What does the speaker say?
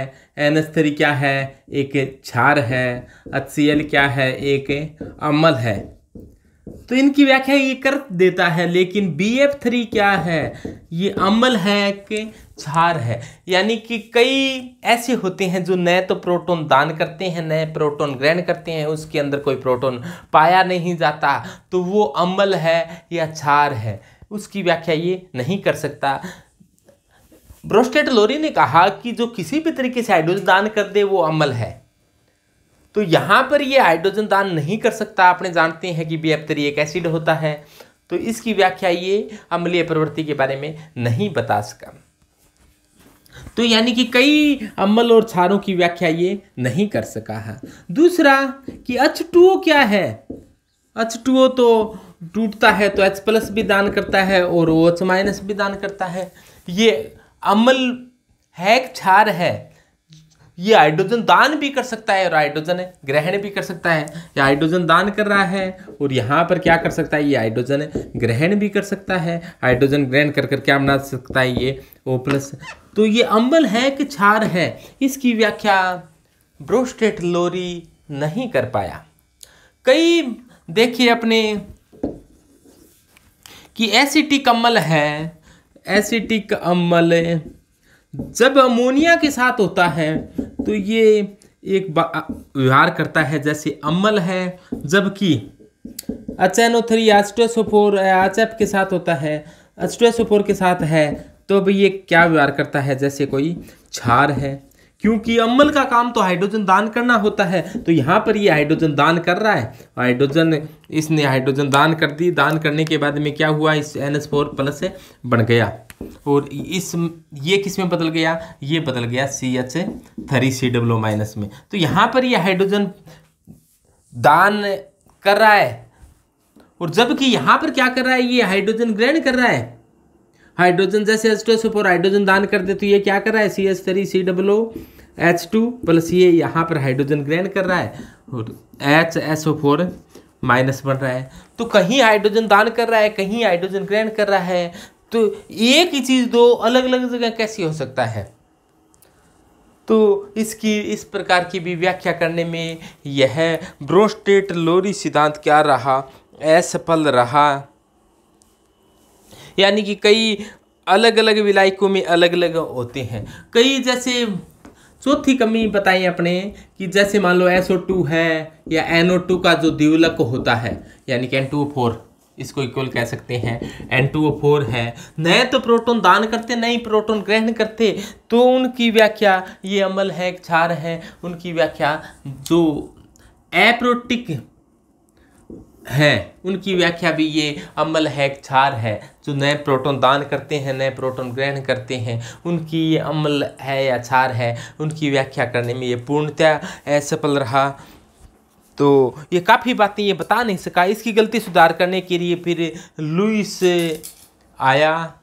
N S three क्या है एक क्षार है एच सी एल क्या है एक अमल है तो इनकी व्याख्या ये कर देता है लेकिन बी एफ थ्री क्या है ये अमल है कि छार है यानी कि कई ऐसे होते हैं जो नए तो प्रोटॉन दान करते हैं नए प्रोटॉन ग्रहण करते हैं उसके अंदर कोई प्रोटॉन पाया नहीं जाता तो वो अमल है या छार है उसकी व्याख्या ये नहीं कर सकता ब्रोस्टेट लोरी ने कहा कि जो किसी भी तरीके से हाइड्रोजन दान कर दे वो अमल है तो यहाँ पर ये हाइड्रोजन दान नहीं कर सकता आपने जानते हैं कि बेअबतरी एक एसिड होता है तो इसकी व्याख्या ये अम्लीय प्रवृत्ति के बारे में नहीं बता सका तो यानी कि कई अम्ल और क्षारों की व्याख्या ये नहीं कर सका है दूसरा कि एच क्या है एच तो टूटता है तो H प्लस भी दान करता है और ओ OH माइनस भी दान करता है ये अमल है क्षार है ये हाइड्रोजन दान भी कर सकता है और हाइड्रोजन ग्रहण भी कर सकता है ये हाइड्रोजन दान कर रहा है और यहाँ पर क्या कर सकता है ये हाइड्रोजन ग्रहण भी कर सकता है हाइड्रोजन ग्रहण कर कर क्या बना सकता है ये ओ प्लस तो ये अम्बल है कि क्षार है इसकी व्याख्या ब्रोस्टेट लोरी नहीं कर पाया कई देखिए अपने कि एसिटिक अम्बल है एसिटिक अम्ल जब अमोनिया के साथ होता है तो ये एक व्यवहार करता है जैसे अम्ल है जबकि ओ थ्री एच एफ के साथ होता है एस्ट्रोसोफोर के साथ है तो अब ये क्या व्यवहार करता है जैसे कोई क्षार है क्योंकि अम्ल का काम तो हाइड्रोजन दान करना होता है तो यहाँ पर ये हाइड्रोजन दान कर रहा है हाइड्रोजन इसने हाइड्रोजन दान कर दी दान करने के बाद में क्या हुआ इस एन एस फोर प्लस से बन गया और इस ये किस में बदल गया ये बदल गया C H three C double minus में तो यहाँ पर यह हाइड्रोजन दान कर रहा है और जबकि यहाँ पर क्या कर रहा है ये हाइड्रोजन ग्रहण कर रहा है हाइड्रोजन जैसे S two S four hydrogen दान कर दे तो ये क्या कर रहा है C S three C double H two plus ये यहाँ पर हाइड्रोजन ग्रहण कर रहा है और H S O four minus बन रहा है तो कहीं हाइड्रोजन दान कर रहा है कहीं हाइड्रोजन ग्रहण कर रहा है तो एक ही चीज़ दो अलग अलग जगह कैसी हो सकता है तो इसकी इस प्रकार की भी व्याख्या करने में यह ब्रोस्टेट लोरी सिद्धांत क्या रहा असफल रहा यानी कि कई अलग अलग विलायकों में अलग अलग होते हैं कई जैसे चौथी कमी बताई अपने कि जैसे मान लो टू है या टू का जो द्विलक होता है यानी कि फोर इसको इक्वल कह सकते हैं एन टू फोर है नए तो प्रोटॉन दान करते नए प्रोटॉन ग्रहण करते तो उनकी व्याख्या ये अमल है क्षार है उनकी व्याख्या जो एप्रोटिक हैं उनकी व्याख्या भी ये अमल है क्षार है जो नए प्रोटॉन दान करते हैं नए प्रोटॉन ग्रहण करते हैं उनकी ये अमल है या क्षार है उनकी व्याख्या करने में ये पूर्णतया सफल रहा तो ये काफ़ी बातें ये बता नहीं सका इसकी गलती सुधार करने के लिए फिर लुइस आया